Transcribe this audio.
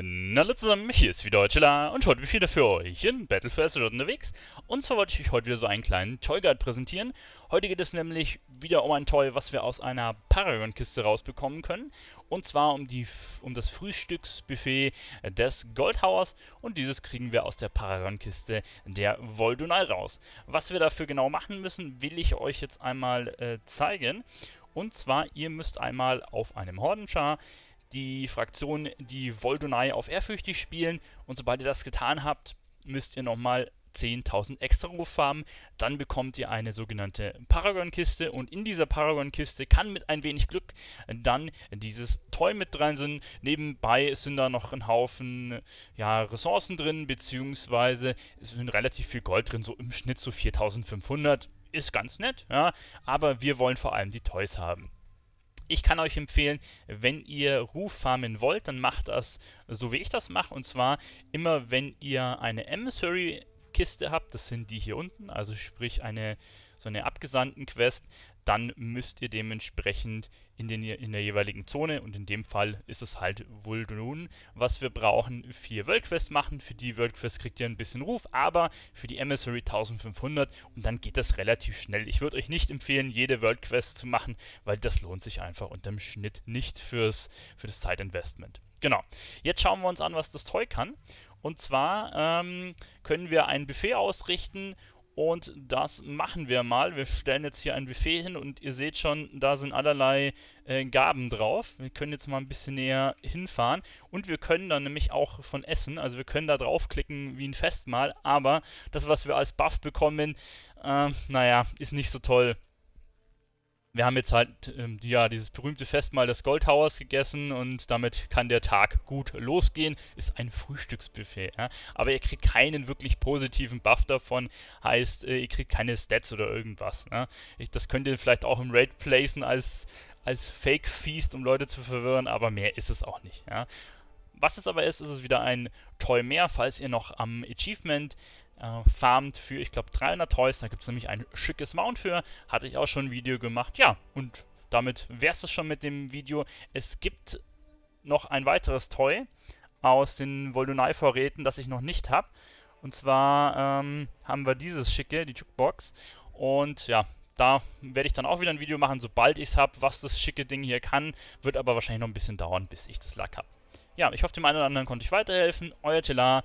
Hallo zusammen, hier ist wieder Chilla und heute bin ich wieder für euch in Battle for Azeroth unterwegs. Und zwar wollte ich euch heute wieder so einen kleinen Toy Guide präsentieren. Heute geht es nämlich wieder um ein Toy, was wir aus einer Paragon-Kiste rausbekommen können. Und zwar um, die, um das Frühstücksbuffet des Goldhauers und dieses kriegen wir aus der Paragon-Kiste der Voldunai raus. Was wir dafür genau machen müssen, will ich euch jetzt einmal äh, zeigen. Und zwar, ihr müsst einmal auf einem Hordenschar die Fraktion, die Voldonai auf ehrfürchtig spielen. Und sobald ihr das getan habt, müsst ihr nochmal 10.000 extra Ruf haben. Dann bekommt ihr eine sogenannte Paragon-Kiste und in dieser Paragon-Kiste kann mit ein wenig Glück dann dieses Toy mit drin sein. Nebenbei sind da noch ein Haufen ja, Ressourcen drin, beziehungsweise es sind relativ viel Gold drin, so im Schnitt so 4.500. Ist ganz nett, ja, aber wir wollen vor allem die Toys haben. Ich kann euch empfehlen, wenn ihr Ruf farmen wollt, dann macht das so, wie ich das mache. Und zwar immer, wenn ihr eine Emissary-Kiste habt, das sind die hier unten, also sprich eine so eine abgesandten Quest, dann müsst ihr dementsprechend in, den, in der jeweiligen Zone, und in dem Fall ist es halt Vul'drun, was wir brauchen, vier Worldquests machen. Für die Worldquests kriegt ihr ein bisschen Ruf, aber für die Emissary 1500 und dann geht das relativ schnell. Ich würde euch nicht empfehlen, jede Worldquest zu machen, weil das lohnt sich einfach unterm Schnitt nicht fürs, für das Zeitinvestment. Genau. Jetzt schauen wir uns an, was das Toy kann. Und zwar ähm, können wir ein Buffet ausrichten und das machen wir mal. Wir stellen jetzt hier ein Buffet hin und ihr seht schon, da sind allerlei äh, Gaben drauf. Wir können jetzt mal ein bisschen näher hinfahren und wir können dann nämlich auch von essen. Also wir können da draufklicken wie ein Festmahl, aber das, was wir als Buff bekommen, äh, naja, ist nicht so toll wir haben jetzt halt ähm, ja dieses berühmte Festmahl des Goldhauers gegessen und damit kann der Tag gut losgehen. Ist ein Frühstücksbuffet, ja? aber ihr kriegt keinen wirklich positiven Buff davon. Heißt, äh, ihr kriegt keine Stats oder irgendwas. Ne? Ich, das könnt ihr vielleicht auch im Raid placen als als Fake Feast, um Leute zu verwirren, aber mehr ist es auch nicht. Ja? Was es aber ist, ist es wieder ein Toy mehr, falls ihr noch am Achievement äh, farmt für, ich glaube, 300 Toys. Da gibt es nämlich ein schickes Mount für. Hatte ich auch schon ein Video gemacht. Ja, und damit wäre es schon mit dem Video. Es gibt noch ein weiteres Toy aus den Voldunai-Vorräten, das ich noch nicht habe. Und zwar ähm, haben wir dieses schicke, die Jukebox. Und ja, da werde ich dann auch wieder ein Video machen, sobald ich es habe, was das schicke Ding hier kann. Wird aber wahrscheinlich noch ein bisschen dauern, bis ich das Lack habe. Ja, ich hoffe, dem einen oder anderen konnte ich weiterhelfen. Euer Telar.